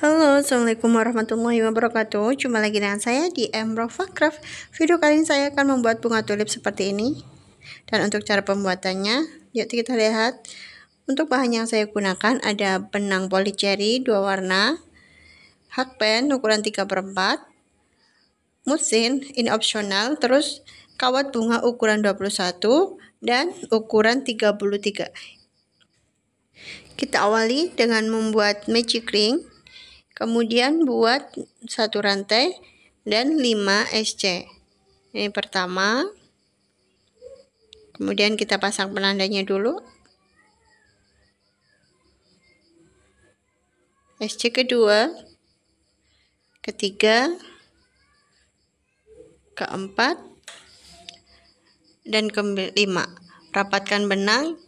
Halo, Assalamualaikum warahmatullahi wabarakatuh Jumpa lagi dengan saya di Emrofa Fakraft Video kali ini saya akan membuat bunga tulip seperti ini Dan untuk cara pembuatannya Yuk kita lihat Untuk bahan yang saya gunakan ada benang cherry dua warna Hakpen ukuran 3 per 4 Musin, (in optional), Terus kawat bunga ukuran 21 Dan ukuran 33 Kita awali dengan membuat magic ring Kemudian buat satu rantai dan 5 SC. Ini pertama. Kemudian kita pasang penandanya dulu. SC kedua, ketiga, keempat, dan kelima. Rapatkan benang,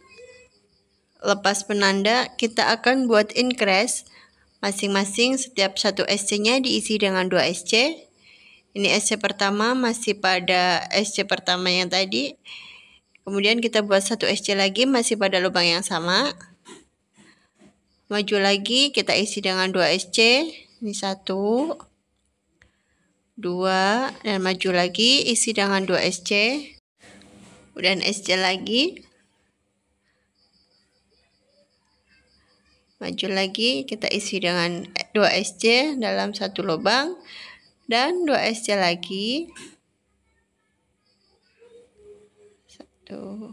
lepas penanda, kita akan buat increase Masing-masing setiap satu SC-nya diisi dengan dua SC. Ini SC pertama masih pada SC pertama yang tadi. Kemudian kita buat satu SC lagi masih pada lubang yang sama. Maju lagi kita isi dengan dua SC. Ini satu. dua dan maju lagi isi dengan dua SC. Kemudian SC lagi maju lagi kita isi dengan 2 SC dalam satu lubang dan 2 SC lagi satu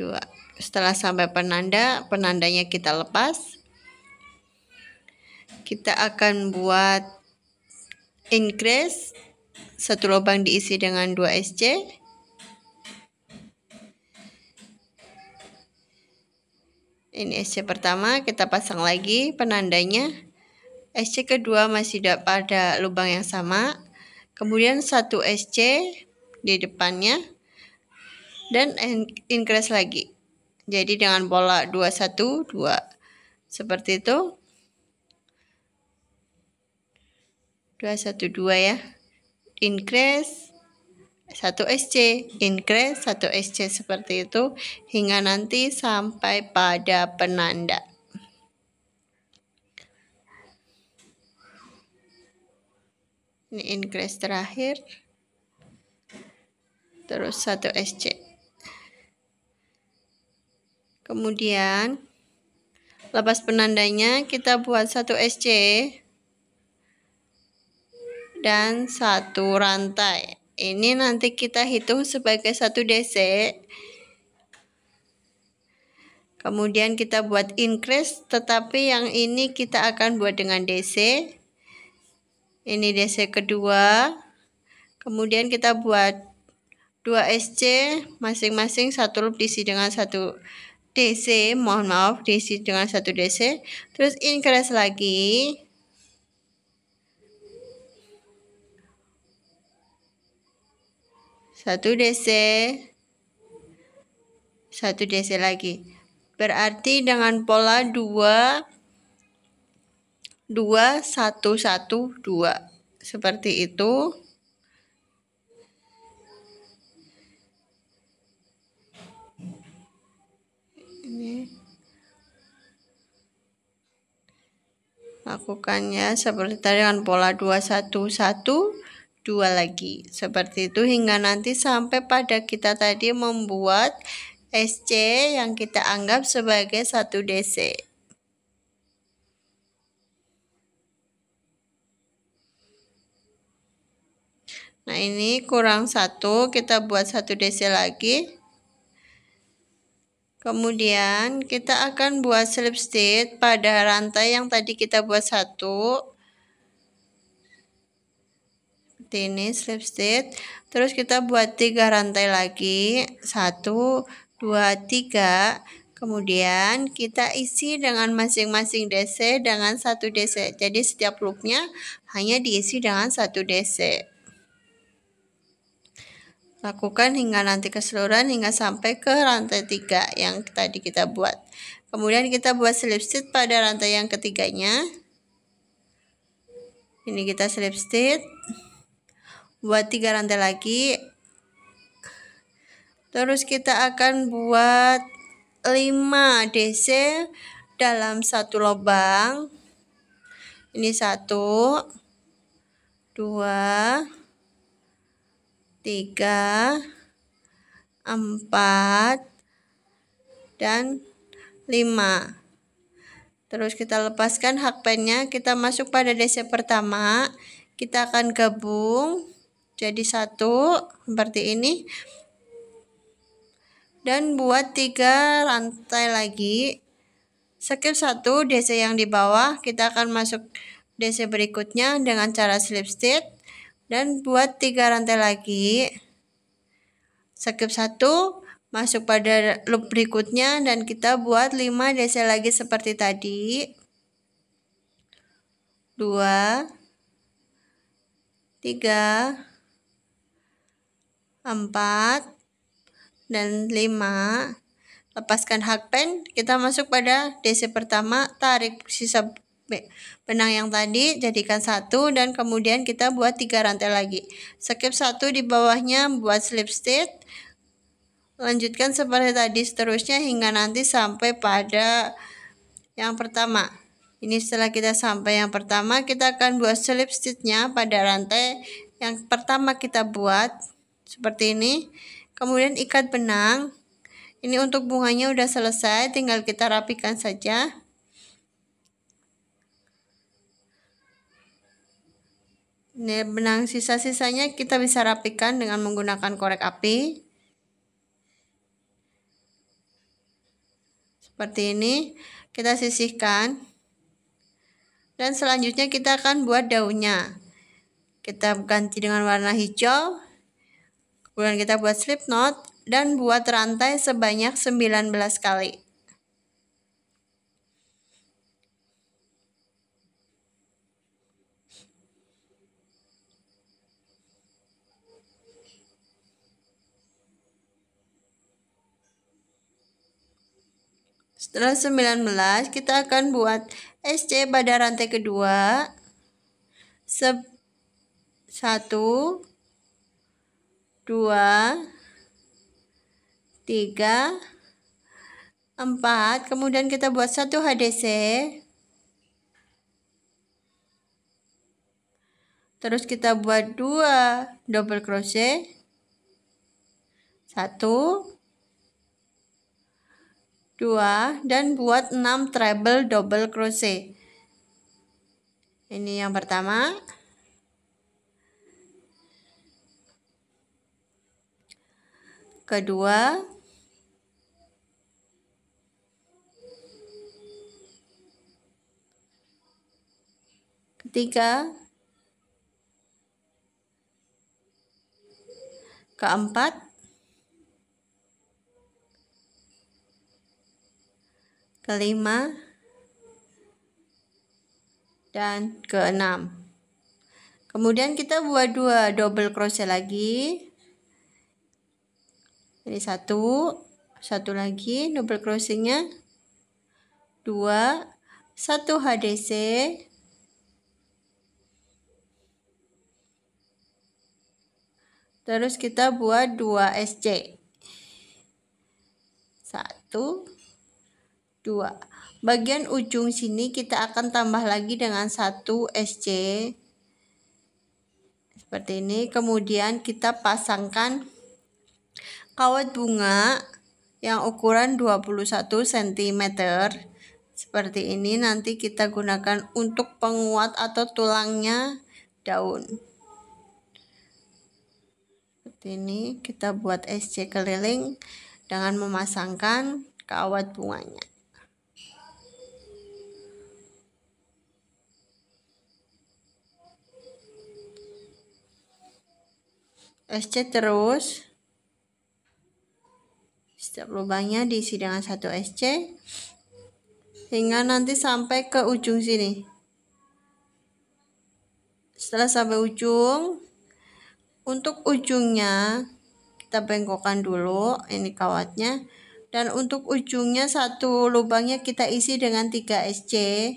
dua setelah sampai penanda penandanya kita lepas kita akan buat increase satu lubang diisi dengan 2 SC Ini SC pertama, kita pasang lagi penandanya. SC kedua masih pada lubang yang sama. Kemudian satu SC di depannya. Dan increase lagi. Jadi dengan pola 212 seperti itu. 212 ya. Increase 1 SC, increase 1 SC seperti itu hingga nanti sampai pada penanda. Ini increase terakhir. Terus 1 SC. Kemudian lepas penandanya kita buat 1 SC dan satu rantai. Ini nanti kita hitung sebagai satu DC. Kemudian kita buat increase, tetapi yang ini kita akan buat dengan DC. Ini DC kedua. Kemudian kita buat 2 SC, masing-masing satu loop diisi dengan satu DC, mohon maaf diisi dengan satu DC. Terus increase lagi. satu DC satu DC lagi berarti dengan pola dua dua satu satu dua seperti itu ini lakukannya seperti tadi dengan pola dua satu satu dua lagi seperti itu hingga nanti sampai pada kita tadi membuat SC yang kita anggap sebagai satu DC. Nah ini kurang satu kita buat satu DC lagi. Kemudian kita akan buat slip stitch pada rantai yang tadi kita buat satu ini slip stitch terus kita buat tiga rantai lagi satu dua tiga kemudian kita isi dengan masing-masing DC dengan satu DC jadi setiap loopnya hanya diisi dengan satu DC lakukan hingga nanti keseluruhan hingga sampai ke rantai tiga yang tadi kita buat kemudian kita buat slip stitch pada rantai yang ketiganya ini kita slip stitch buat tiga rantai lagi terus kita akan buat 5 DC dalam satu lubang ini satu dua tiga empat dan lima Terus kita lepaskan hakpennya, kita masuk pada DC pertama, kita akan gabung jadi satu seperti ini dan buat tiga rantai lagi skip satu DC yang di bawah kita akan masuk DC berikutnya dengan cara slip stitch dan buat tiga rantai lagi skip satu masuk pada loop berikutnya dan kita buat 5 DC lagi seperti tadi 2 3 4 dan 5 lepaskan hakpen kita masuk pada DC pertama tarik sisa benang yang tadi jadikan satu dan kemudian kita buat tiga rantai lagi skip satu di bawahnya buat slip stitch lanjutkan seperti tadi seterusnya hingga nanti sampai pada yang pertama ini setelah kita sampai yang pertama kita akan buat slip stitchnya pada rantai yang pertama kita buat seperti ini. Kemudian ikat benang. Ini untuk bunganya udah selesai, tinggal kita rapikan saja. Ini benang sisa-sisanya kita bisa rapikan dengan menggunakan korek api. Seperti ini, kita sisihkan. Dan selanjutnya kita akan buat daunnya. Kita ganti dengan warna hijau Kemudian kita buat slip knot dan buat rantai sebanyak 19 kali. Setelah 19, kita akan buat SC pada rantai kedua. Se 1 2 3 4 kemudian kita buat satu HDC terus kita buat dua double crochet 1 2 dan buat 6 treble double crochet ini yang pertama kedua ketiga keempat kelima dan keenam kemudian kita buat dua double crochet lagi jadi satu, satu lagi double crossingnya. Dua, satu HDC. Terus kita buat dua SC. Satu, dua. Bagian ujung sini kita akan tambah lagi dengan satu SC. Seperti ini. Kemudian kita pasangkan kawat bunga yang ukuran 21 cm seperti ini nanti kita gunakan untuk penguat atau tulangnya daun seperti ini kita buat SC keliling dengan memasangkan kawat bunganya SC terus setiap lubangnya diisi dengan satu SC hingga nanti sampai ke ujung sini setelah sampai ujung untuk ujungnya kita bengkokkan dulu ini kawatnya dan untuk ujungnya satu lubangnya kita isi dengan 3 SC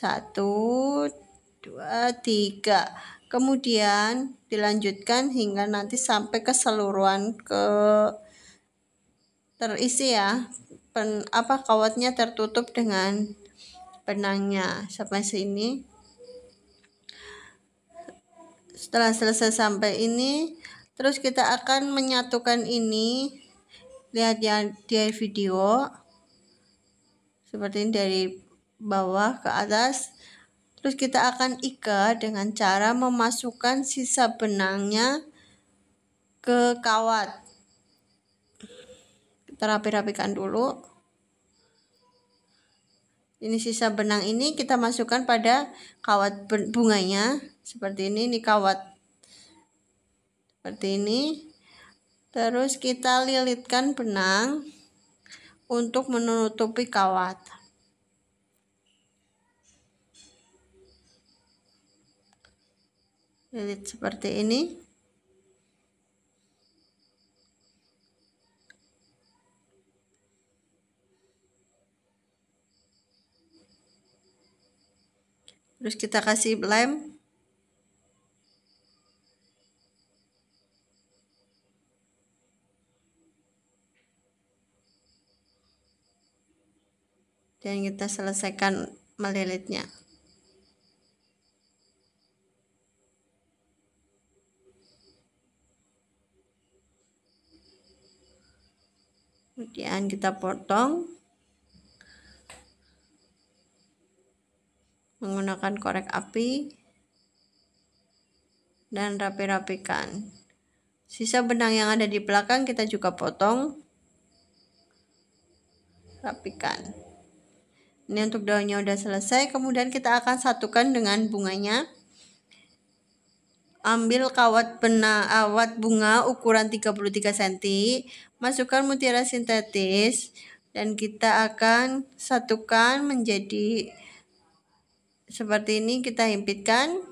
1 2 3 kemudian dilanjutkan hingga nanti sampai keseluruhan ke terisi ya pen, apa kawatnya tertutup dengan benangnya sampai sini setelah selesai sampai ini terus kita akan menyatukan ini lihat ya di video seperti ini dari bawah ke atas terus kita akan ikat dengan cara memasukkan sisa benangnya ke kawat rapi-rapikan dulu ini sisa benang ini kita masukkan pada kawat bunganya seperti ini ini kawat seperti ini terus kita lilitkan benang untuk menutupi kawat lilit seperti ini terus kita kasih lem dan kita selesaikan melilitnya kemudian kita potong menggunakan korek api dan rapi-rapikan sisa benang yang ada di belakang kita juga potong rapikan ini untuk daunnya udah selesai kemudian kita akan satukan dengan bunganya ambil kawat benang awat bunga ukuran 33 cm masukkan mutiara sintetis dan kita akan satukan menjadi seperti ini kita himpitkan.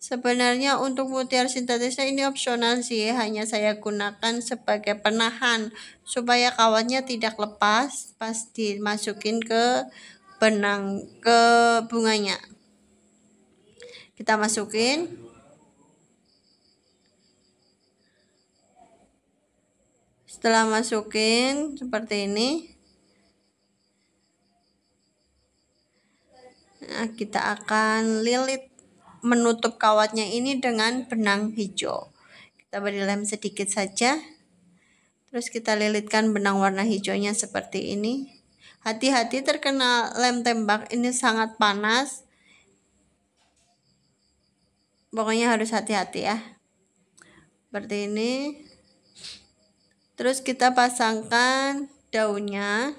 Sebenarnya untuk mutiara sintetisnya ini opsional sih, hanya saya gunakan sebagai penahan supaya kawatnya tidak lepas pas dimasukin ke benang ke bunganya. Kita masukin. Setelah masukin seperti ini, Nah, kita akan lilit menutup kawatnya ini dengan benang hijau. Kita beri lem sedikit saja. Terus kita lilitkan benang warna hijaunya seperti ini. Hati-hati terkena lem tembak, ini sangat panas. Pokoknya harus hati-hati ya. Seperti ini. Terus kita pasangkan daunnya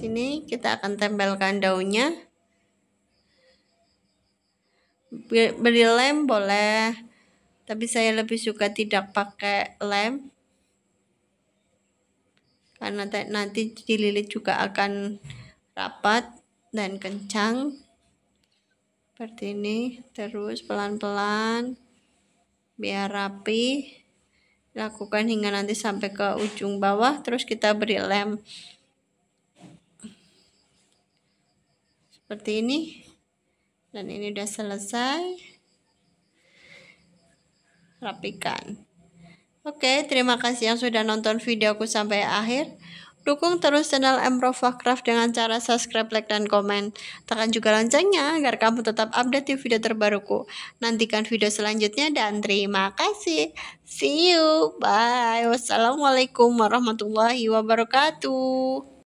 sini kita akan tempelkan daunnya beri lem boleh tapi saya lebih suka tidak pakai lem karena nanti dililit juga akan rapat dan kencang seperti ini terus pelan-pelan biar rapi lakukan hingga nanti sampai ke ujung bawah terus kita beri lem seperti ini dan ini udah selesai rapikan oke terima kasih yang sudah nonton videoku sampai akhir dukung terus channel Emro Craft dengan cara subscribe, like, dan komen tekan juga loncengnya agar kamu tetap update di video terbaruku nantikan video selanjutnya dan terima kasih see you, bye wassalamualaikum warahmatullahi wabarakatuh